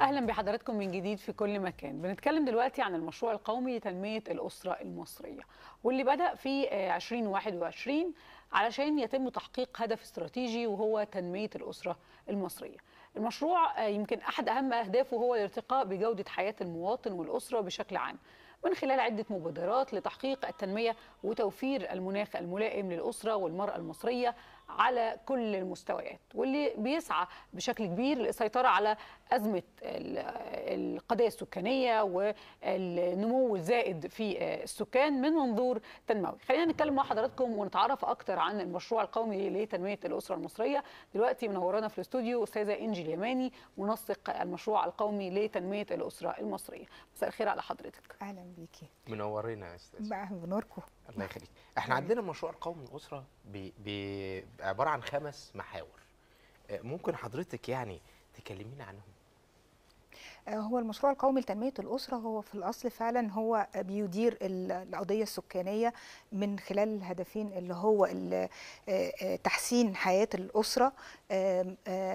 اهلا بحضراتكم من جديد في كل مكان بنتكلم دلوقتي عن المشروع القومي لتنميه الاسره المصريه واللي بدا في 2021 آه، علشان يتم تحقيق هدف استراتيجي وهو تنميه الاسره المصريه المشروع آه، يمكن احد اهم اهدافه هو الارتقاء بجوده حياه المواطن والاسره بشكل عام من خلال عدة مبادرات لتحقيق التنمية وتوفير المناخ الملائم للأسرة والمرأة المصرية على كل المستويات واللي بيسعى بشكل كبير للسيطرة على أزمة القضية السكانية والنمو الزائد في السكان من منظور تنموي خلينا نتكلم مع حضراتكم ونتعرف أكتر عن المشروع القومي لتنمية الأسرة المصرية دلوقتي منورانا في الاستوديو أستاذة إنجي اليماني منسق المشروع القومي لتنمية الأسرة المصرية مساء الخير على حضرتك أهلا بيكي منورينا يا أستاذ بنوركم الله يخليك احنا عندنا مشروع قومي للأسرة بي بي عباره عن خمس محاور آه، ممكن حضرتك يعني تكلمينا عنهم آه، هو المشروع القومي لتنمية الأسرة هو في الأصل فعلا هو بيدير القضية السكانية من خلال الهدفين اللي هو آه، تحسين حياة الأسرة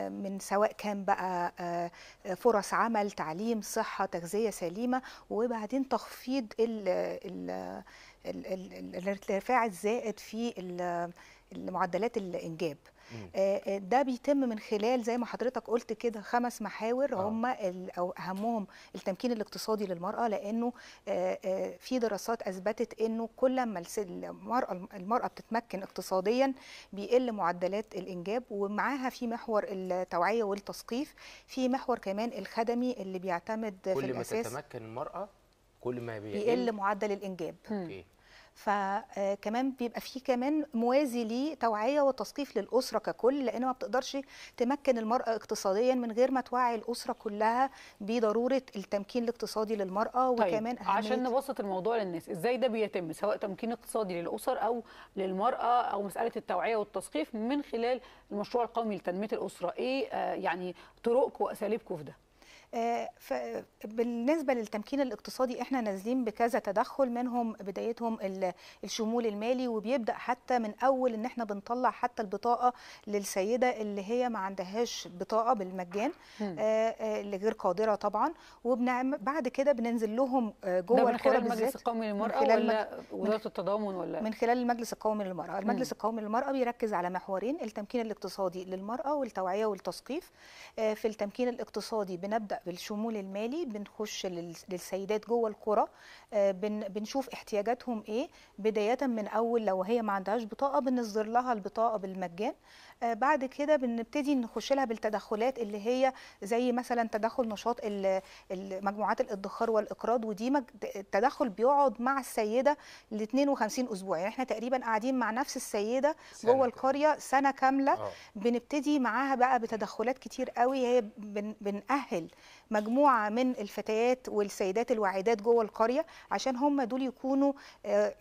من سواء كان بقى فرص عمل تعليم صحة تغذية سليمة وبعدين تخفيض الارتفاع الزائد في معدلات الانجاب آه، آه، ده بيتم من خلال زي ما حضرتك قلت كده خمس محاور آه. هم او اهمهم التمكين الاقتصادي للمراه لانه في دراسات اثبتت انه كل ما المراه المراه بتتمكن اقتصاديا بيقل معدلات الانجاب ومعاها في محور التوعيه والتثقيف في محور كمان الخدمي اللي بيعتمد كل في الاساس كل ما تتمكن المراه كل ما بيقل, بيقل معدل الانجاب. اوكي. فكمان بيبقى فيه كمان موازي ليه توعيه وتثقيف للاسره ككل لان ما بتقدرش تمكن المراه اقتصاديا من غير ما توعي الاسره كلها بضروره التمكين الاقتصادي للمراه طيب، وكمان طيب. عشان نبسط الموضوع للناس ازاي ده بيتم سواء تمكين اقتصادي للاسر او للمراه او مساله التوعيه والتثقيف من خلال المشروع القومي لتنميه الاسره ايه آه، يعني طرقكم واساليبكم في ده آه، بالنسبه للتمكين الاقتصادي احنا نازلين بكذا تدخل منهم بدايتهم الشمول المالي وبيبدا حتى من اول ان احنا بنطلع حتى البطاقه للسيده اللي هي ما عندهاش بطاقه بالمجان آه، آه، اللي غير قادره طبعا وبنعمل بعد كده بننزل لهم جوه من خلال المجلس القومي للمراه ولا وزاره التضامن ولا من خلال المجلس القومي للمراه المجلس القومي للمراه بيركز على محورين التمكين الاقتصادي للمراه والتوعيه والتثقيف في التمكين الاقتصادي بنبدا بالشمول المالي بنخش للسيدات جوه القرى آه، بنشوف احتياجاتهم ايه بدايه من اول لو هي ما عندهاش بطاقه بنصدر لها البطاقه بالمجان آه، بعد كده بنبتدي نخش لها بالتدخلات اللي هي زي مثلا تدخل نشاط مجموعات الادخار والاقراض ودي التدخل بيقعد مع السيده ل 52 اسبوع يعني احنا تقريبا قاعدين مع نفس السيده جوه القريه سنه كامله أوه. بنبتدي معاها بقى بتدخلات كتير قوي هي بنأهل مجموعه من الفتيات والسيدات الواعدات جوه القريه عشان هم دول يكونوا آه،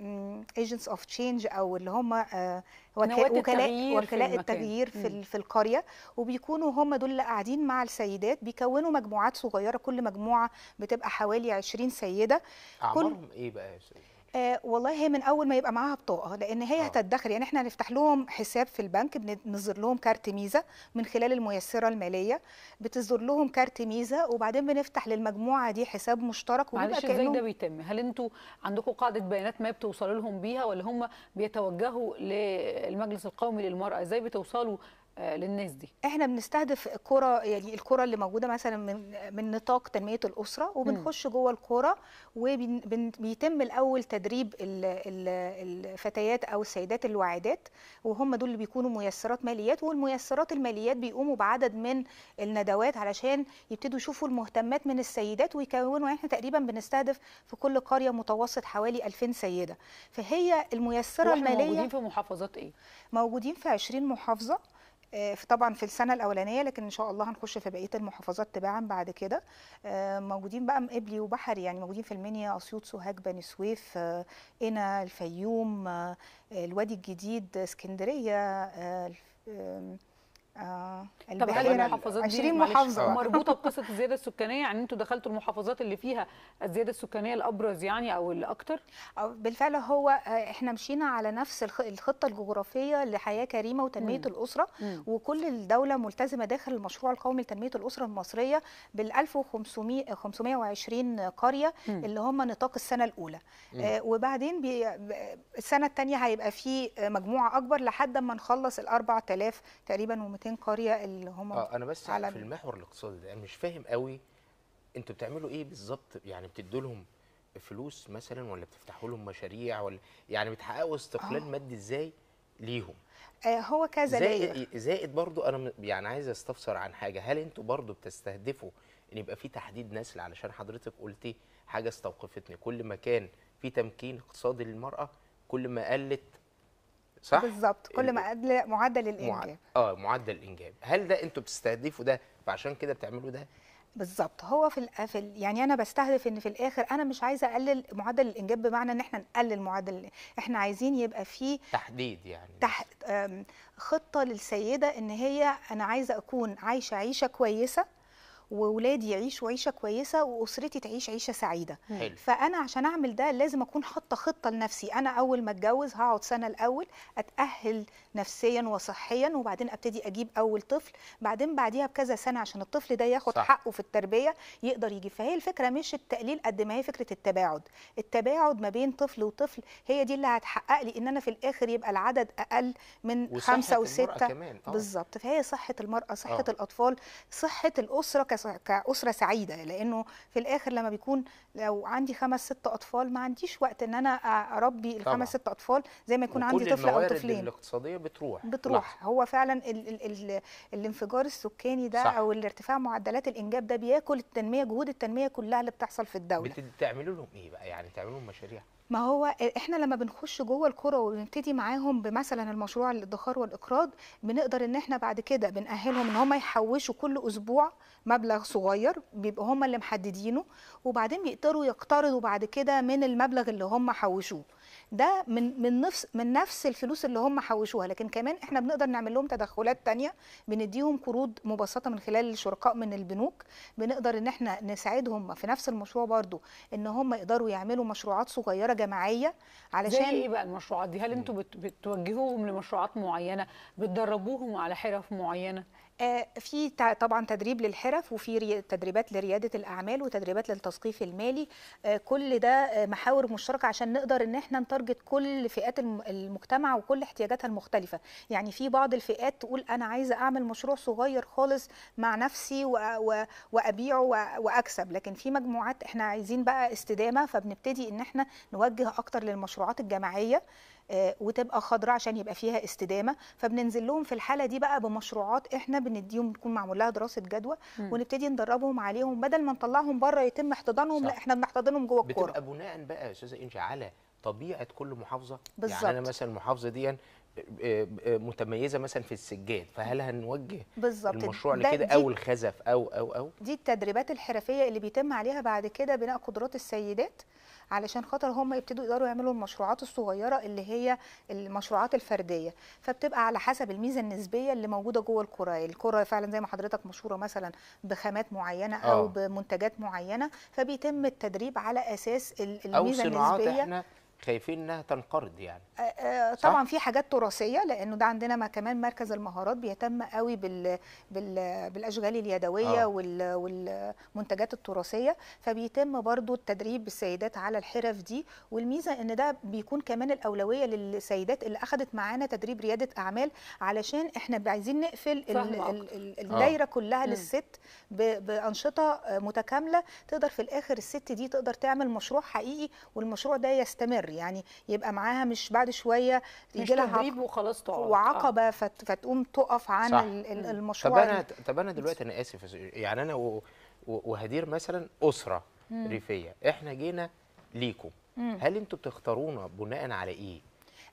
agents اوف تشينج او اللي هم آه، وكلاء وكلاء التغيير في, في, في القريه وبيكونوا هم دول اللي قاعدين مع السيدات بيكونوا مجموعات صغيره كل مجموعه بتبقى حوالي 20 سيده اعمارهم كل... ايه بقى يا سيدة؟ آه والله هي من اول ما يبقى معاها بطاقه لان هي آه. هتدخر يعني احنا هنفتح لهم حساب في البنك بنظهر لهم كارت ميزه من خلال الميسره الماليه بتظهر لهم كارت ميزه وبعدين بنفتح للمجموعه دي حساب مشترك وبيبقى معلش ازاي ده بيتم هل انتوا عندكم قاعده بيانات ما بتوصلوا لهم بيها ولا هم بيتوجهوا للمجلس القومي للمراه ازاي بتوصلوا آه، للناس دي احنا بنستهدف الكره يعني الكره اللي موجوده مثلا من من نطاق تنميه الاسره وبنخش جوه الكره وبيتم الاول تدريب الفتيات او السيدات الواعدات وهم دول اللي بيكونوا ميسرات ماليات والميسرات الماليات بيقوموا بعدد من الندوات علشان يبتدوا يشوفوا المهتمات من السيدات ويكونوا احنا تقريبا بنستهدف في كل قريه متوسط حوالي 2000 سيده فهي الميسره الماليه موجودين في محافظات ايه موجودين في 20 محافظه آه، طبعا في السنه الاولانيه لكن ان شاء الله هنخش في بقيه المحافظات تباعا بعد كده آه، موجودين بقى مقبلي وبحري يعني موجودين في المنيا اسيوط سوهاج بني سويف قنا آه، الفيوم الوادي الجديد اسكندريه آه طب هل المحافظات دي 20 محافظه آه، مربوطه بقصه الزياده السكانيه يعني انتوا دخلتوا المحافظات اللي فيها الزياده السكانيه الابرز يعني او الاكثر بالفعل هو آه، احنا مشينا على نفس الخطه الجغرافيه لحياه كريمه وتنميه مم. الاسره مم. وكل الدوله ملتزمه داخل المشروع القومي لتنميه الاسره المصريه بال 1520 آه، قريه مم. اللي هم نطاق السنه الاولى مم. وبعدين بي السنه الثانيه هيبقى في مجموعه اكبر لحد ما نخلص ال 4000 تقريبا 200 قريه اللي هم اه انا بس في المحور الاقتصادي ده انا مش فاهم قوي انتوا بتعملوا ايه بالظبط يعني بتدوا لهم فلوس مثلا ولا بتفتحوا لهم مشاريع ولا يعني بتحققوا استقلال آه. مادي ازاي ليهم آه هو كذا زائد, إيه، زائد برضو انا يعني عايز استفسر عن حاجه هل انتوا برضو بتستهدفوا ان يبقى في تحديد نسل علشان حضرتك قلتي حاجه استوقفتني كل ما كان في تمكين اقتصادي للمراه كل ما قلت صح بالظبط كل ما قبل معدل الانجاب اه معدل الانجاب هل ده انتوا بتستهدفوا ده فعشان كده بتعملوا ده بالظبط هو في القفل يعني انا بستهدف ان في الاخر انا مش عايزه اقلل معدل الانجاب بمعنى ان احنا نقلل معدل احنا عايزين يبقى في تحديد يعني تح... خطه للسيده ان هي انا عايزه اكون عايشه عيشه كويسه واولادي يعيشوا عيشه كويسه واسرتي تعيش عيشه سعيده حلو. فانا عشان اعمل ده لازم اكون حاطه خطه لنفسي انا اول ما اتجوز هقعد سنه الاول اتاهل نفسيا وصحيا وبعدين ابتدي اجيب اول طفل بعدين بعديها بكذا سنه عشان الطفل ده ياخد صح. حقه في التربيه يقدر يجي فهي الفكره مش التقليل قد ما هي فكره التباعد التباعد ما بين طفل وطفل هي دي اللي هتحقق لي ان انا في الاخر يبقى العدد اقل من خمسه وسته آه. بالظبط فهي صحه المراه صحه أوه. الاطفال صحه الاسره كأسرة سعيدة لأنه في الآخر لما بيكون لو عندي خمس ست اطفال ما عنديش وقت ان انا اربي الخمس ست اطفال زي ما يكون عندي طفل او طفلين الاقتصاديه بتروح بتروح لحظة. هو فعلا ال ال ال الانفجار السكاني ده صح. او الارتفاع معدلات الانجاب ده بياكل التنميه جهود التنميه كلها اللي بتحصل في الدوله بتعملوا لهم ايه بقى يعني تعملوا لهم مشاريع ما هو احنا لما بنخش جوه الكره وبنبتدي معاهم بمثلا المشروع الادخار والاقراض بنقدر ان احنا بعد كده بنأهلهم ان هم يحوشوا كل اسبوع مبلغ صغير بيبقوا هم اللي محددينه وبعدين يقدروا يقترضوا بعد كده من المبلغ اللي هم حوشوه ده من من نفس من نفس الفلوس اللي هم حوشوها لكن كمان احنا بنقدر نعمل لهم تدخلات تانية بنديهم قروض مبسطه من خلال الشركاء من البنوك بنقدر ان احنا نساعدهم في نفس المشروع برضو ان هم يقدروا يعملوا مشروعات صغيره جماعيه علشان زي ايه بقى المشروعات دي هل انتوا بتوجهوهم لمشروعات معينه بتدربوهم على حرف معينه آه، في طبعا تدريب للحرف وفي تدريبات لرياده الاعمال وتدريبات للتثقيف المالي آه، كل ده آه، محاور مشتركه عشان نقدر ان احنا نتارجت كل فئات المجتمع وكل احتياجاتها المختلفه يعني في بعض الفئات تقول انا عايزه اعمل مشروع صغير خالص مع نفسي وابيعه واكسب لكن في مجموعات احنا عايزين بقى استدامه فبنبتدي ان احنا نوجه اكتر للمشروعات الجماعيه آه، وتبقى خضراء عشان يبقى فيها استدامه فبننزل لهم في الحاله دي بقى بمشروعات احنا بنديهم بتكون معمول لها دراسه جدوى ونبتدي ندربهم عليهم بدل ما نطلعهم بره يتم احتضانهم صح. لا احنا بنحتضنهم جوه الكوره بتبقى بناء بقى يا استاذه انجي على طبيعه كل محافظه بالزبط. يعني انا مثلا المحافظه دي آه، آه، متميزه مثلا في السجاد فهل هنوجه بالزبط. المشروع لكده او الخزف او او او دي التدريبات الحرفيه اللي بيتم عليها بعد كده بناء قدرات السيدات علشان خاطر هم يبتدوا يقدروا يعملوا المشروعات الصغيره اللي هي المشروعات الفرديه فبتبقى على حسب الميزه النسبيه اللي موجوده جوه الكره الكره فعلا زي ما حضرتك مشهوره مثلا بخامات معينه او أوه. بمنتجات معينه فبيتم التدريب على اساس الميزه أو النسبيه خايفين انها تنقرض يعني آه، آه، طبعا في حاجات تراثيه لانه ده عندنا ما كمان مركز المهارات بيهتم قوي بال... بال... بالاشغال اليدويه آه. وال... والمنتجات التراثيه فبيتم برضو التدريب بالسيدات على الحرف دي والميزه ان ده بيكون كمان الاولويه للسيدات اللي اخذت معانا تدريب رياده اعمال علشان احنا عايزين نقفل ال... الدايره كلها م. للست ب... بانشطه متكامله تقدر في الاخر الست دي تقدر تعمل مشروع حقيقي والمشروع ده يستمر يعني يبقى معاها مش بعد شويه يجي لها تدريب وخلاص تقع آه. وعقبه آه. فتقوم تقف عن صح. المشروع طب انا طب انا دلوقتي انا اسف يعني انا وهدير مثلا اسره مم. ريفيه احنا جينا ليكم مم. هل انتوا بتختارونا بناء على ايه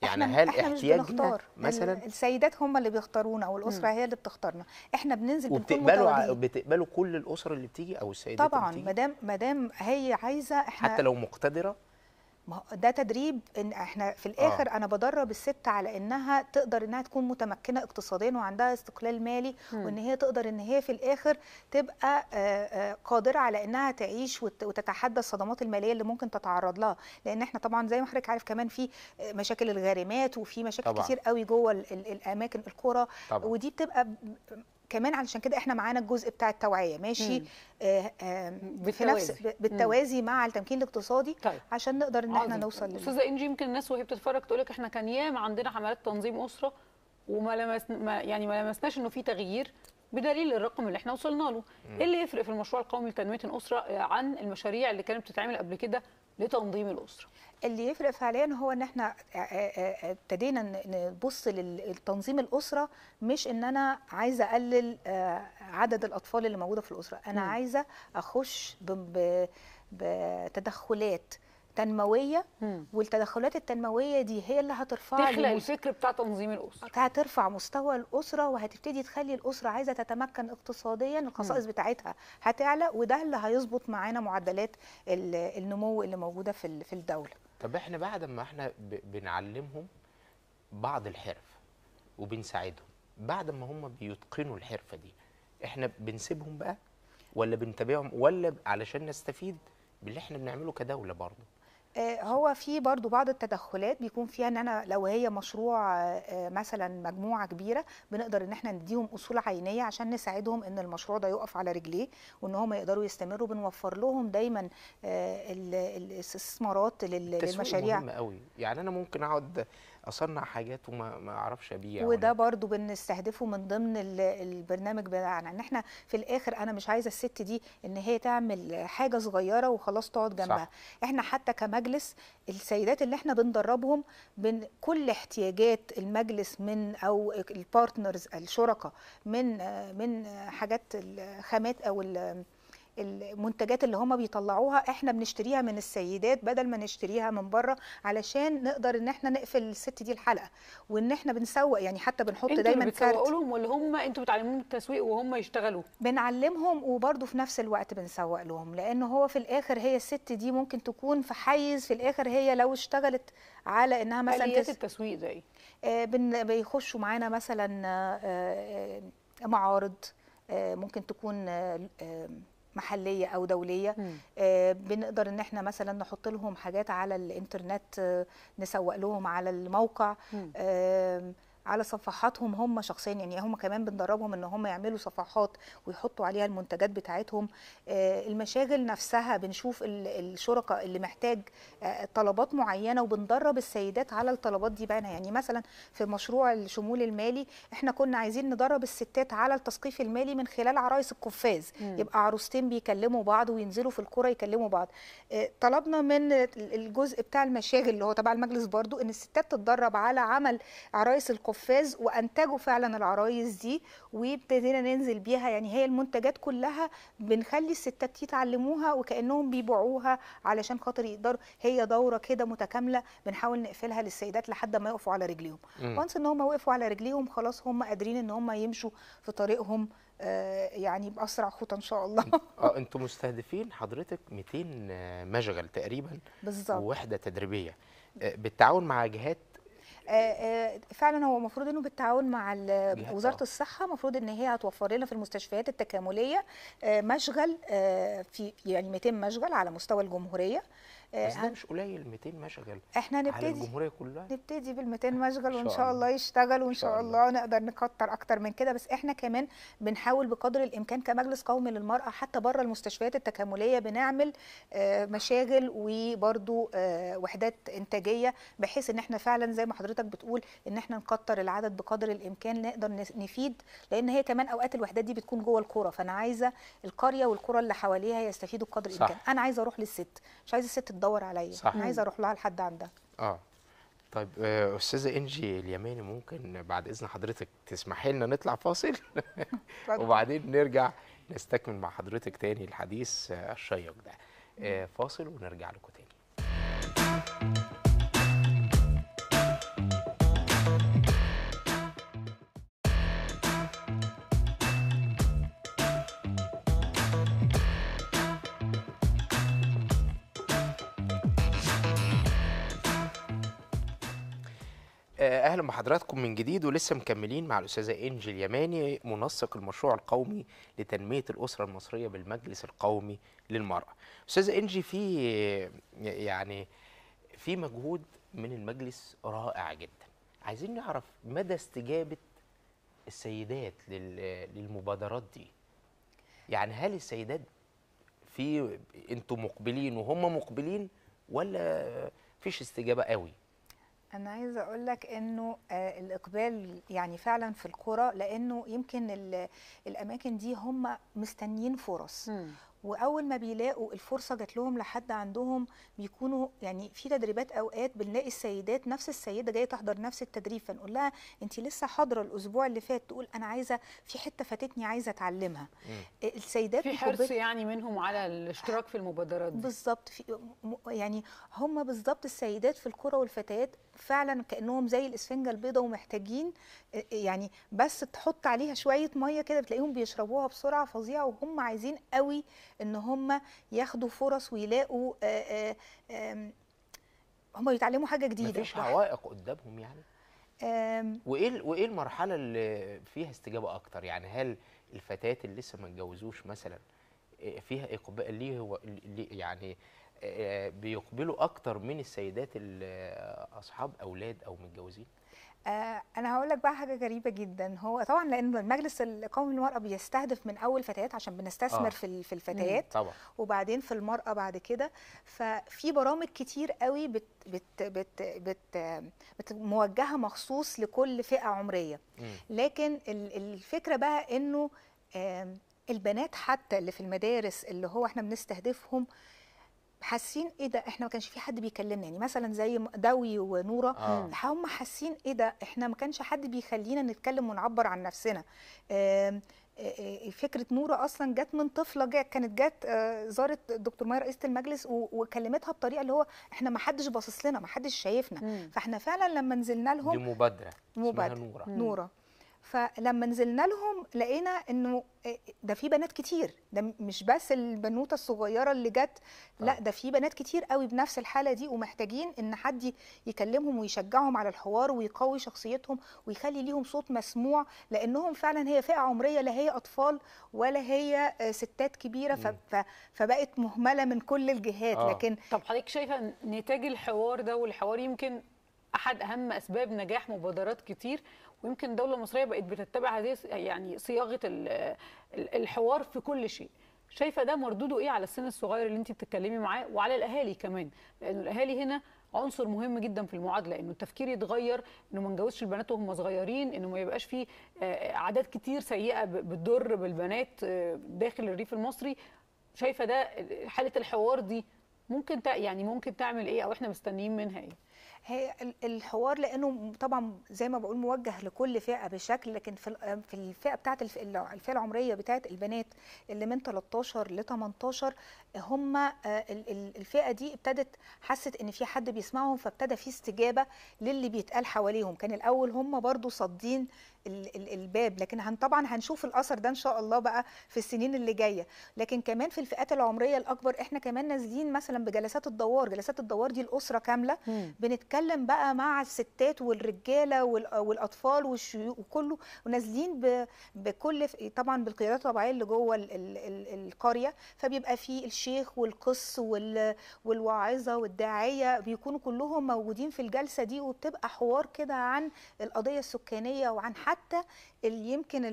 يعني احنا هل احنا احتياجنا مثلا السيدات هم اللي بيختارونا او الاسره مم. هي اللي بتختارنا احنا بننزل وبتقبلوا بتقبلوا كل الاسر اللي بتيجي او السيدات طبعا ما دام ما دام هي عايزه احنا حتى لو مقتدره ده تدريب ان احنا في الاخر آه. انا بدرب الست على انها تقدر انها تكون متمكنه اقتصاديا وعندها استقلال مالي م. وان هي تقدر ان هي في الاخر تبقى آه، آه، قادره على انها تعيش وتتحدى الصدمات الماليه اللي ممكن تتعرض لها لان احنا طبعا زي ما حضرتك عارف كمان في آه، مشاكل الغارمات وفي مشاكل طبعا. كتير قوي جوه الاماكن القرى ودي بتبقى كمان علشان كده احنا معانا الجزء بتاع التوعيه ماشي آه آه في نفس بالتوازي مم. مع التمكين الاقتصادي طيب. عشان نقدر ان احنا نوصل استاذه انجي يمكن الناس وهي بتتفرج تقول لك احنا كان ياما عندنا حملات تنظيم اسره وما لمسنا يعني ما لمسناش انه في تغيير بدليل الرقم اللي احنا وصلنا له ايه اللي يفرق في المشروع القومي لتنميه الاسره آه، عن المشاريع اللي كانت بتتعمل قبل كده لتنظيم الاسره اللي يفرق فعليا هو ان احنا آه، آه، ابتدينا نبص لتنظيم الاسره مش ان انا عايزه اقلل عدد الاطفال اللي موجوده في الاسره انا عايزه اخش بتدخلات تنمويه والتدخلات التنمويه دي هي اللي هترفع تخلق الفكر بتاع تنظيم الاسره هترفع مستوى الاسره وهتبتدي تخلي الاسره عايزه تتمكن اقتصاديا الخصائص بتاعتها هتعلى وده اللي هيظبط معانا معدلات النمو اللي موجوده في في الدوله طب احنا بعد ما احنا بنعلمهم بعض الحرف وبنساعدهم بعد ما هم بيتقنوا الحرفه دي احنا بنسيبهم بقى ولا بنتابعهم ولا علشان نستفيد باللي احنا بنعمله كدوله برضه آه، هو في برضو بعض التدخلات بيكون فيها ان انا لو هي مشروع آه، آه، مثلا مجموعه كبيره بنقدر ان احنا نديهم اصول عينيه عشان نساعدهم ان المشروع ده يقف على رجليه وان هم يقدروا يستمروا بنوفر لهم دايما الاستثمارات للمشاريع مهم قوي يعني انا ممكن اقعد اصنع حاجات وما ما اعرفش ابيع وده برضو بنستهدفه من ضمن البرنامج بتاعنا ان احنا في الاخر انا مش عايزه الست دي ان هي تعمل حاجه صغيره وخلاص تقعد جنبها صح. احنا حتى كمجلس السيدات اللي احنا بندربهم من كل احتياجات المجلس من او البارتنرز الشركاء من من حاجات الخامات او المنتجات اللي هم بيطلعوها احنا بنشتريها من السيدات بدل ما نشتريها من بره علشان نقدر ان احنا نقفل الست دي الحلقه وان احنا بنسوق يعني حتى بنحط دايما كارت انتوا لهم ولا هم انتوا بتعلموهم التسويق وهم يشتغلوا بنعلمهم وبرده في نفس الوقت بنسوق لهم لان هو في الاخر هي الست دي ممكن تكون في حيز في الاخر هي لو اشتغلت على انها مثلا اليات التسويق زي ايه؟ بيخشوا معانا مثلا آه، آه، معارض آه، ممكن تكون محليه او دوليه آه بنقدر ان احنا مثلا نحط لهم حاجات على الانترنت آه نسوق لهم على الموقع آه على صفحاتهم هم شخصيا يعني هم كمان بندربهم ان هم يعملوا صفحات ويحطوا عليها المنتجات بتاعتهم آه، المشاغل نفسها بنشوف الشركاء اللي محتاج آه، طلبات معينه وبندرب السيدات على الطلبات دي بعينها يعني مثلا في مشروع الشمول المالي احنا كنا عايزين ندرب الستات على التثقيف المالي من خلال عرايس القفاز يبقى عروستين بيكلموا بعض وينزلوا في الكوره يكلموا بعض آه، طلبنا من الجزء بتاع المشاغل اللي هو تبع المجلس برضو ان الستات تتدرب على عمل عرايس القفاز القفاز وانتجوا فعلا العرايس دي وابتدينا ننزل بيها يعني هي المنتجات كلها بنخلي الستات يتعلموها وكانهم بيبيعوها علشان خاطر يقدروا هي دوره كده متكامله بنحاول نقفلها للسيدات لحد ما يقفوا على رجليهم وانس ان هم وقفوا على رجليهم خلاص هم قادرين ان هم يمشوا في طريقهم آه، يعني باسرع خطى ان شاء الله اه انتوا مستهدفين حضرتك 200 آه، مشغل تقريبا بالظبط ووحده تدريبيه آه، بالتعاون مع جهات آه، آه، فعلا هو المفروض انه بالتعاون مع وزاره الصحه المفروض ان هي هتوفر لنا في المستشفيات التكامليه آه، مشغل في يعني يتم مشغل على مستوى الجمهوريه آه، بس ده مش قليل 200 مشغل احنا نبتدي على الجمهوريه كلها نبتدي بال 200 مشغل وان شاء الله يشتغلوا وان شاء الله نقدر نكتر اكتر من كده بس احنا كمان بنحاول بقدر الامكان كمجلس قومي للمراه حتى بره المستشفيات التكامليه بنعمل آه، مشاغل وبرده آه، وحدات انتاجيه بحيث ان احنا فعلا زي ما حضرتك بتقول ان احنا نكتر العدد بقدر الامكان نقدر نفيد لان هي كمان اوقات الوحدات دي بتكون جوه القرى فانا عايزه القريه والقرى اللي حواليها يستفيدوا بقدر الامكان انا عايزه اروح للست مش عايزه الست بتدور عليا انا عايزه اروح لها لحد عندها اه طيب آه، استاذه انجي اليماني ممكن بعد اذن حضرتك تسمحي لنا نطلع فاصل وبعدين نرجع نستكمل مع حضرتك تاني الحديث آه، الشيق ده آه، فاصل ونرجع لكم تاني اهلا بحضراتكم من جديد ولسه مكملين مع الاستاذه انجل يماني منسق المشروع القومي لتنميه الاسره المصريه بالمجلس القومي للمراه. استاذه انجي في يعني في مجهود من المجلس رائع جدا. عايزين نعرف مدى استجابه السيدات للمبادرات دي. يعني هل السيدات في انتم مقبلين وهم مقبلين ولا فيش استجابه قوي؟ انا عايزه اقول لك انه آه، الاقبال يعني فعلا في القرى لانه يمكن الاماكن دي هم مستنيين فرص م. واول ما بيلاقوا الفرصه جات لهم لحد عندهم بيكونوا يعني في تدريبات اوقات بنلاقي السيدات نفس السيده جايه تحضر نفس التدريب فنقول لها انت لسه حاضره الاسبوع اللي فات تقول انا عايزه في حته فاتتني عايزه اتعلمها آه، السيدات في حرص يعني منهم على الاشتراك في المبادرات دي بالظبط يعني هم بالظبط السيدات في الكره والفتيات فعلا كانهم زي الاسفنجه البيضاء ومحتاجين آه، آه، يعني بس تحط عليها شويه ميه كده بتلاقيهم بيشربوها بسرعه فظيعه وهم عايزين قوي ان هم ياخدوا فرص ويلاقوا آه، هم يتعلموا حاجه جديده مفيش عوائق قدامهم يعني وايه وايه المرحله اللي فيها استجابه اكتر يعني هل الفتاه اللي لسه ما اتجوزوش مثلا فيها اقبال ليه هو يعني آه، بيقبلوا اكتر من السيدات اللي آه، اصحاب اولاد او متجوزين آه، انا هقول لك بقى حاجه غريبه جدا هو طبعا لان المجلس القومي للمراه بيستهدف من اول فتيات عشان بنستثمر آه. في في الفتيات طبعا. وبعدين في المراه بعد كده ففي برامج كتير قوي بت بت بت بت, بت موجهه مخصوص لكل فئه عمريه م. لكن الفكره بقى انه البنات حتى اللي في المدارس اللي هو احنا بنستهدفهم آه حاسين ايه ده احنا ما كانش في حد بيكلمنا يعني مثلا زي دوي ونوره آه. هم حاسين ايه ده احنا ما كانش حد بيخلينا نتكلم ونعبر عن نفسنا فكره نوره اصلا جت من طفله جات كانت جت زارت دكتور ماي رئيسه المجلس وكلمتها بطريقه اللي هو احنا ما حدش باصص لنا ما حدش شايفنا مم. فاحنا فعلا لما نزلنا لهم دي مبادره مبادره نوره مم. نوره فلما نزلنا لهم لقينا انه إيه، ده في بنات كتير ده مش بس البنوته الصغيره اللي جت آه. لا ده في بنات كتير قوي بنفس الحاله دي ومحتاجين ان حد يكلمهم ويشجعهم على الحوار ويقوي شخصيتهم ويخلي ليهم صوت مسموع لانهم فعلا هي فئه عمريه لا هي اطفال ولا هي آه، ستات كبيره فبقت مهمله من كل الجهات آه. لكن طب حضرتك شايفه نتاج الحوار ده والحوار يمكن احد اهم اسباب نجاح مبادرات كتير ويمكن الدوله المصريه بقت بتتبع هذه يعني صياغه الحوار في كل شيء شايفه ده مردوده ايه على السن الصغير اللي انت بتتكلمي معاه وعلى الاهالي كمان لان الاهالي هنا عنصر مهم جدا في المعادله انه التفكير يتغير انه ما نجوزش البنات وهم صغيرين انه ما يبقاش في آه، عادات كتير سيئه بتضر بالبنات آه، داخل الريف المصري شايفه ده حاله الحوار دي ممكن يعني ممكن تعمل ايه او احنا مستنيين منها ايه هي الحوار لانه طبعا زي ما بقول موجه لكل فئه بشكل لكن في في الفئه بتاعه الفئه العمريه بتاعه البنات اللي من 13 ل 18 هم آه، الفئه دي ابتدت حست ان في حد بيسمعهم فابتدى في استجابه للي بيتقال حواليهم كان الاول هم برضو صادين الباب لكن هن طبعا هنشوف الاثر ده ان شاء الله بقى في السنين اللي جايه لكن كمان في الفئات العمريه الاكبر احنا كمان نازلين مثلا بجلسات الدوار جلسات الدوار دي الاسره كامله مم. بنتكلم بقى مع الستات والرجاله والاطفال والشيوخ وكله ونازلين بكل طبعا بالقيادات الطبيعيه اللي جوه القريه فبيبقى في الشيخ والقس والواعظه والداعيه بيكونوا كلهم موجودين في الجلسه دي وبتبقى حوار كده عن القضيه السكانيه وعن حتى اللي يمكن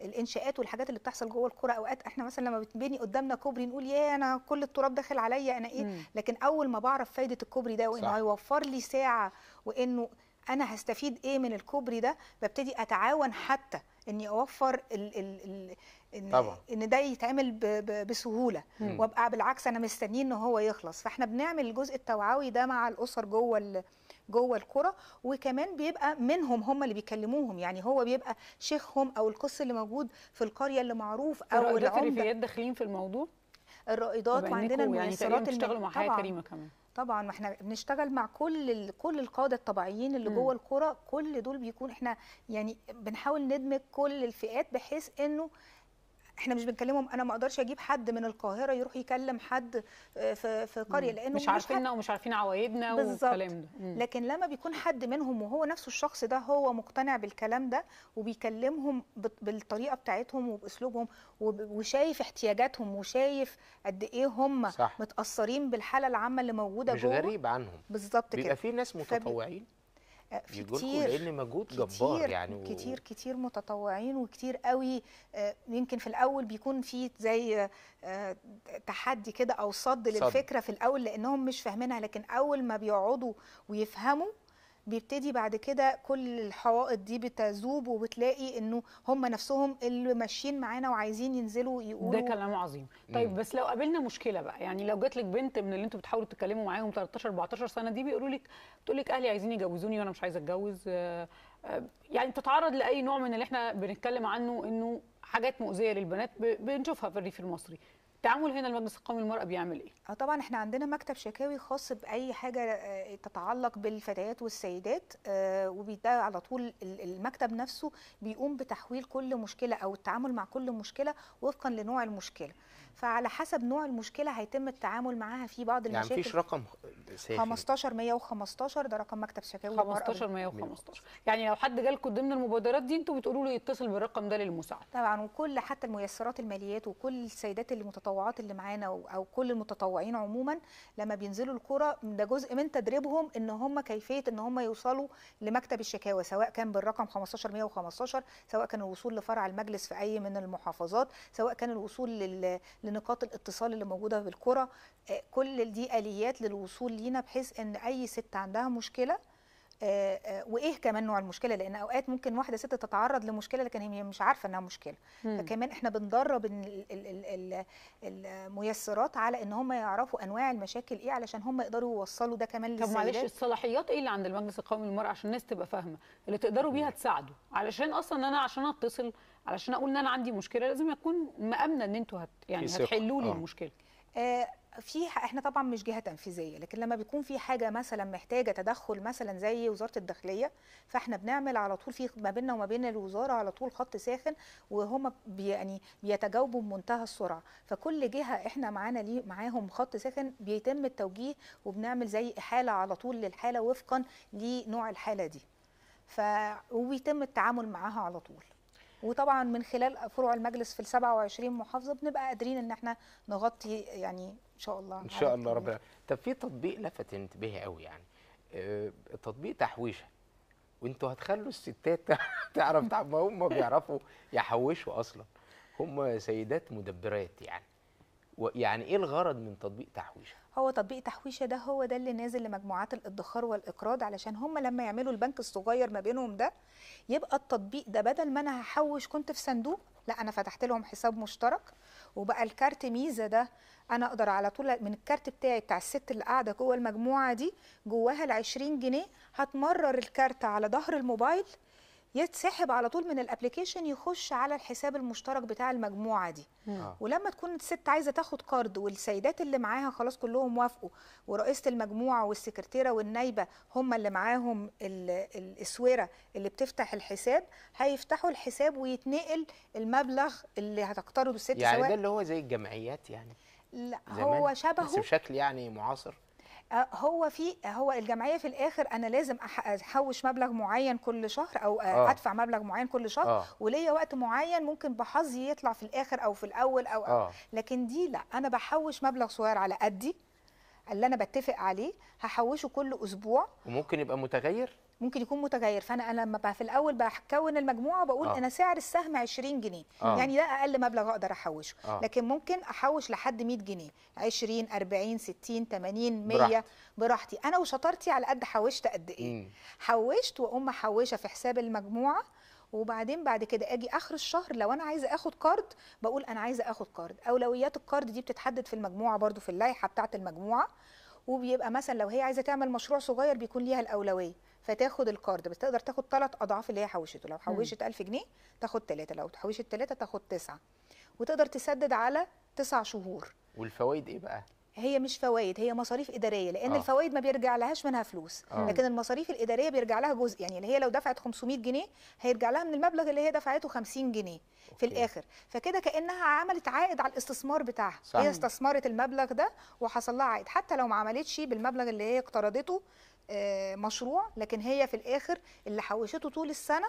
الانشاءات والحاجات اللي بتحصل جوه القرى اوقات احنا مثلا لما بتبني قدامنا كوبري نقول يا انا كل التراب داخل عليا انا ايه لكن اول ما بعرف فايده الكوبري ده وانه هيوفر لي ساعه وانه انا هستفيد ايه من الكوبري ده ببتدي اتعاون حتى اني اوفر ال ال ال ان طبعا. ان ده يتعمل بسهوله مم. وابقى بالعكس انا مستنيه ان هو يخلص فاحنا بنعمل الجزء التوعوي ده مع الاسر جوه جوه القرى وكمان بيبقى منهم هم اللي بيكلموهم يعني هو بيبقى شيخهم او القس اللي موجود في القريه اللي معروف او العمده داخلين في الموضوع الرائدات وعندنا الميسرات يعني بتشتغلوا مع حياه كريمه كمان طبعا ما احنا بنشتغل مع كل كل القاده الطبيعيين اللي جوه القرى كل دول بيكون احنا يعني بنحاول ندمج كل الفئات بحيث انه احنا مش بنكلمهم انا ما اقدرش اجيب حد من القاهره يروح يكلم حد آه، في في قريه لانه مش عارفيننا ومش عارفين عوايدنا والكلام ده مم. لكن لما بيكون حد منهم وهو نفسه الشخص ده هو مقتنع بالكلام ده وبيكلمهم بالطريقه بتاعتهم وباسلوبهم وشايف احتياجاتهم وشايف قد ايه هم صح. متاثرين بالحاله العامه اللي موجوده مش جوه مش غريب عنهم بالظبط كده بيبقى في ناس متطوعين آه، في كتير لان مجهود جبار يعني و... كتير كتير متطوعين وكتير قوي آه، يمكن في الاول بيكون في زي آه، تحدي كده او صد للفكره في الاول لانهم مش فاهمينها لكن اول ما بيقعدوا ويفهموا بيبتدي بعد كده كل الحوائط دي بتذوب وبتلاقي انه هم نفسهم اللي ماشيين معانا وعايزين ينزلوا يقولوا ده كلام عظيم طيب مم. بس لو قابلنا مشكله بقى يعني لو جات لك بنت من اللي انتوا بتحاولوا تتكلموا معاهم 13 14 سنه دي بيقولوا لك تقول لك اهلي عايزين يجوزوني وانا مش عايزه اتجوز آه، آه، يعني تتعرض لاي نوع من اللي احنا بنتكلم عنه انه حاجات مؤذيه للبنات بنشوفها في الريف المصري التعامل هنا المجلس القومي للمرأة بيعمل إيه؟ اه طبعا احنا عندنا مكتب شكاوي خاص بأي حاجة آه، تتعلق بالفتيات والسيدات آه على طول المكتب نفسه بيقوم بتحويل كل مشكلة أو التعامل مع كل مشكلة وفقا لنوع المشكلة. فعلى حسب نوع المشكله هيتم التعامل معاها في بعض المشاكل يعني مفيش رقم سافر 15 115 ده رقم مكتب شكاوي 15 115 يعني لو حد جالكم ضمن المبادرات دي انتم بتقولوا له يتصل بالرقم ده للمساعده طبعا وكل حتى الميسرات الماليات وكل السيدات المتطوعات اللي معانا او كل المتطوعين عموما لما بينزلوا الكره ده جزء من تدريبهم ان هم كيفيه ان هم يوصلوا لمكتب الشكاوى سواء كان بالرقم 15 115 سواء كان الوصول لفرع المجلس في اي من المحافظات سواء كان الوصول لل لنقاط الاتصال اللي موجوده بالكره آه، كل دي اليات للوصول لينا بحيث ان اي ست عندها مشكله آه، آه، وايه كمان نوع المشكله لان اوقات ممكن واحده ست تتعرض لمشكله لكن هي مش عارفه انها مشكله مم. فكمان احنا بندرب الميسرات على ان هم يعرفوا انواع المشاكل ايه علشان هم يقدروا يوصلوا ده كمان للسيدات طب معلش الصلاحيات ايه اللي عند المجلس القومي للمراه عشان الناس تبقى فاهمه اللي تقدروا بيها تساعدوا علشان اصلا انا عشان اتصل علشان اقول ان انا عندي مشكله لازم اكون مامنه ان انتوا هت يعني هتحلوا لي آه. المشكله آه في احنا طبعا مش جهه تنفيذيه لكن لما بيكون في حاجه مثلا محتاجه تدخل مثلا زي وزاره الداخليه فاحنا بنعمل على طول في ما بيننا وما بين الوزاره على طول خط ساخن وهما بي يعني بيتجاوبوا بمنتهى السرعه فكل جهه احنا معانا ليه معاهم خط ساخن بيتم التوجيه وبنعمل زي احاله على طول للحاله وفقا لنوع الحاله دي ف وبيتم التعامل معاها على طول وطبعا من خلال فروع المجلس في ال 27 محافظه بنبقى قادرين ان احنا نغطي يعني ان شاء الله ان شاء الله ربنا طب في تطبيق لفت انتباهي قوي يعني آه، تطبيق تحويشه وانتوا هتخلوا الستات تعرف ما هم بيعرفوا يحوشوا اصلا هم سيدات مدبرات يعني يعني ايه الغرض من تطبيق تحويشه هو تطبيق تحويشه ده هو ده اللي نازل لمجموعات الادخار والاقراض علشان هم لما يعملوا البنك الصغير ما بينهم ده يبقى التطبيق ده بدل ما انا هحوش كنت في صندوق لا انا فتحت لهم حساب مشترك وبقى الكارت ميزه ده انا اقدر على طول من الكارت بتاعي بتاع الست اللي قاعده جوه المجموعه دي جواها ال 20 جنيه هتمرر الكارت على ظهر الموبايل يتسحب على طول من الابلكيشن يخش على الحساب المشترك بتاع المجموعه دي آه. ولما تكون الست عايزه تاخد كارد والسيدات اللي معاها خلاص كلهم وافقوا ورئيسه المجموعه والسكرتيره والنايبه هم اللي معاهم الاسوره اللي بتفتح الحساب هيفتحوا الحساب ويتنقل المبلغ اللي هتقترضه الست يعني سواء يعني ده اللي هو زي الجمعيات يعني لا هو شبهه بس بشكل يعني معاصر آه، هو في هو الجمعيه في الاخر انا لازم احوش مبلغ معين كل شهر او آه،, آه. ادفع مبلغ معين كل شهر آه. وليا وقت معين ممكن بحظي يطلع في الاخر او في الاول او, أو. آه. لكن دي لا انا بحوش مبلغ صغير على قدي اللي انا بتفق عليه هحوشه كل اسبوع وممكن يبقى متغير ممكن يكون متغير فانا انا لما في الاول بكون المجموعه بقول آه. انا سعر السهم 20 جنيه آه. يعني ده اقل مبلغ اقدر احوشه آه. لكن ممكن احوش لحد 100 جنيه 20 40 60 80 100 براحتي, براحتي انا وشطارتي على قد حوشت قد ايه مم. حوشت واقوم محوشه في حساب المجموعه وبعدين بعد كده اجي اخر الشهر لو انا عايزه اخد كارد بقول انا عايزه اخد كارد اولويات الكارد دي بتتحدد في المجموعه برده في اللائحه بتاعه المجموعه وبيبقى مثلا لو هي عايزه تعمل مشروع صغير بيكون ليها الاولويه فتاخد الكارد بس تقدر تاخد ثلاث اضعاف اللي هي حوشته لو حوشت 1000 جنيه تاخد ثلاثه لو حوشت ثلاثه تاخد تسعه وتقدر تسدد على تسع شهور والفوائد ايه بقى هي مش فوائد هي مصاريف اداريه لان آه. الفوائد ما بيرجع لهاش منها فلوس آه. لكن المصاريف الاداريه بيرجع لها جزء يعني اللي هي لو دفعت 500 جنيه هيرجع لها من المبلغ اللي هي دفعته 50 جنيه أوكي. في الاخر فكده كانها عملت عائد على الاستثمار بتاعها صحيح. هي استثمرت المبلغ ده وحصل لها عائد حتى لو ما عملتش بالمبلغ اللي هي اقترضته آه، مشروع لكن هي في الاخر اللي حوشته طول السنه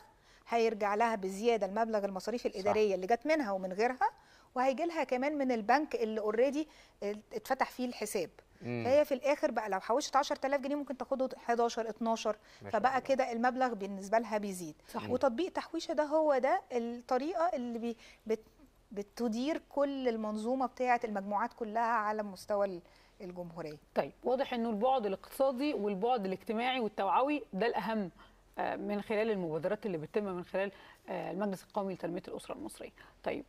هيرجع لها بزياده المبلغ المصاريف الاداريه صح. اللي جت منها ومن غيرها وهيجي لها كمان من البنك اللي اوريدي آه، اتفتح فيه الحساب فهي في الاخر بقى لو حوشت 10000 جنيه ممكن تاخده 11 12 فبقى كده المبلغ بالنسبه لها بيزيد صح. وتطبيق تحويشه ده هو ده الطريقه اللي بي بت بتدير كل المنظومه بتاعه المجموعات كلها على مستوى الجمهوريه طيب واضح انه البعد الاقتصادي والبعد الاجتماعي والتوعوي ده الاهم آه، من خلال المبادرات اللي بتتم من خلال آه، المجلس القومي لتنميه الاسره المصريه طيب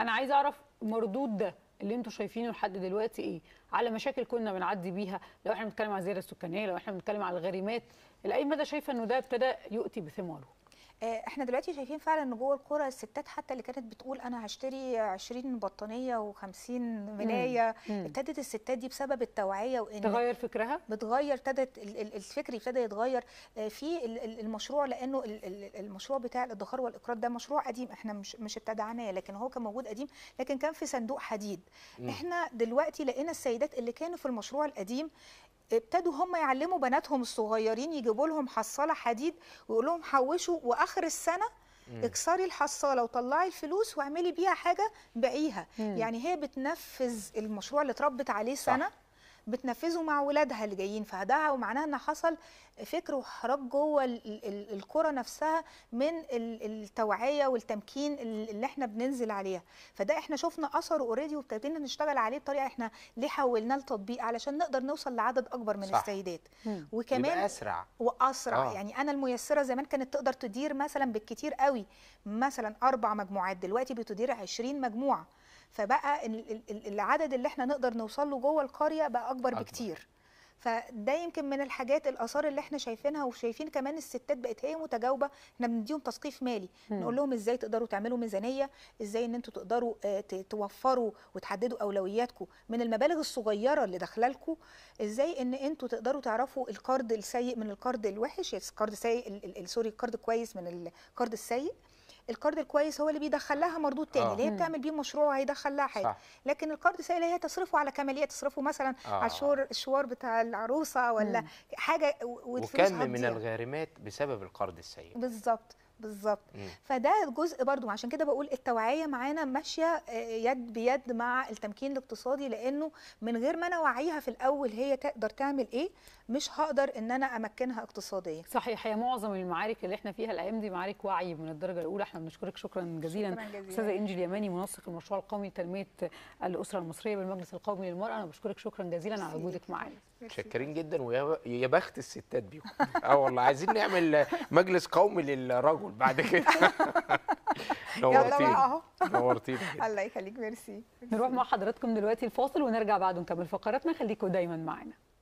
انا عايزه اعرف مردود ده اللي انتم شايفينه لحد دلوقتي ايه على مشاكل كنا بنعدي بيها لو احنا بنتكلم على الزياده السكانيه لو احنا بنتكلم على الغريمات لاي مدى شايفه انه ده ابتدى يؤتي بثماره آه، احنا دلوقتي شايفين فعلا ان جوه القرى الستات حتى اللي كانت بتقول انا هشتري 20 بطانيه و50 ملايه ابتدت الستات دي بسبب التوعيه وان تغير فكرها بتغير ابتدت الفكر ابتدى يتغير آه، في المشروع لانه المشروع بتاع الادخار والاقراض ده مشروع قديم احنا مش مش ابتدعناه لكن هو كان موجود قديم لكن كان في صندوق حديد احنا دلوقتي لقينا السيدات اللي كانوا في المشروع القديم ابتدوا هم يعلموا بناتهم الصغيرين يجيبوا لهم حصاله حديد ويقول لهم حوشوا واخر السنه مم. اكسري الحصاله وطلعي الفلوس واعملي بيها حاجه بعيها مم. يعني هي بتنفذ المشروع اللي اتربت عليه سنه صح. بتنفذه مع ولادها اللي جايين فده هداها ان حصل فكر وحراك جوه الكره نفسها من التوعيه والتمكين اللي احنا بننزل عليها فده احنا شفنا اثره اوريدي وابتدينا نشتغل عليه بطريقه احنا ليه حولناه لتطبيق علشان نقدر نوصل لعدد اكبر من صح. السيدات وكمان اسرع واسرع آه. يعني انا الميسره زمان كانت تقدر تدير مثلا بالكتير قوي مثلا اربع مجموعات دلوقتي بتدير 20 مجموعه فبقى العدد اللي احنا نقدر نوصل له جوه القريه بقى اكبر, أكبر. بكتير فده يمكن من الحاجات الاثار اللي احنا شايفينها وشايفين كمان الستات بقت هي متجاوبه احنا بنديهم تثقيف مالي م. نقول لهم ازاي تقدروا تعملوا ميزانيه ازاي ان انتوا تقدروا آه، توفروا وتحددوا اولوياتكم من المبالغ الصغيره اللي داخله لكم ازاي ان انتوا تقدروا تعرفوا القرض السيء من القرض الوحش يعني القرض السيء سوري القرض الكويس من القرض السيء الكارد الكويس هو اللي بيدخل لها مردود تاني آه. اللي هي بتعمل بيه مشروع وهيدخل لها حاجه لكن الكارد السيء اللي هي تصرفه على كماليه تصرفه مثلا أوه. على الشور الشوار بتاع العروسه ولا مم. حاجه وكم من الغارمات بسبب القرض السيء بالظبط بالظبط فده جزء برضو عشان كده بقول التوعيه معانا ماشيه آه، يد بيد مع التمكين الاقتصادي لانه من غير ما انا اوعيها في الاول هي تقدر تعمل ايه مش هقدر ان انا امكنها اقتصاديا صحيح هي معظم المعارك اللي احنا فيها الايام دي معارك وعي من الدرجه الاولى احنا بنشكرك شكرا جزيلا استاذه انجي اليماني منسق المشروع القومي لتنميه الاسره المصريه بالمجلس القومي للمراه انا بشكرك شكرا جزيلا على وجودك معانا متشكرين جدا ويا بخت الستات بيكم اه والله عايزين نعمل مجلس قومي للرجل بعد كده نورتينا نورتينا الله يخليك ميرسي نروح مع حضراتكم دلوقتي الفاصل ونرجع بعده نكمل فقراتنا خليكم دايما معانا